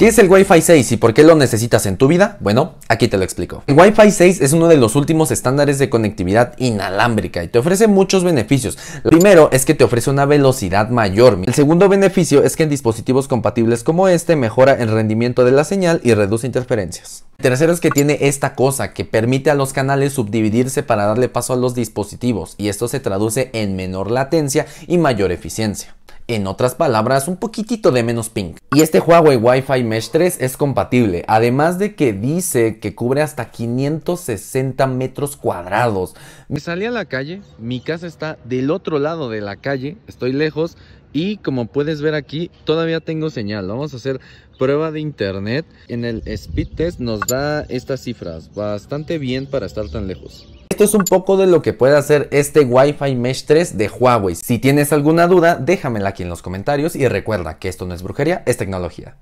¿Qué es el Wi-Fi 6 y por qué lo necesitas en tu vida? Bueno, aquí te lo explico. El Wi-Fi 6 es uno de los últimos estándares de conectividad inalámbrica y te ofrece muchos beneficios. primero es que te ofrece una velocidad mayor. El segundo beneficio es que en dispositivos compatibles como este mejora el rendimiento de la señal y reduce interferencias. tercero es que tiene esta cosa que permite a los canales subdividirse para darle paso a los dispositivos y esto se traduce en menor latencia y mayor eficiencia. En otras palabras, un poquitito de menos pink. Y este Huawei Wi-Fi Mesh 3 es compatible, además de que dice que cubre hasta 560 metros cuadrados. Me salí a la calle, mi casa está del otro lado de la calle, estoy lejos y como puedes ver aquí, todavía tengo señal. Vamos a hacer prueba de internet. En el speed test nos da estas cifras, bastante bien para estar tan lejos. Esto es un poco de lo que puede hacer este Wi-Fi Mesh 3 de Huawei. Si tienes alguna duda, déjamela aquí en los comentarios y recuerda que esto no es brujería, es tecnología.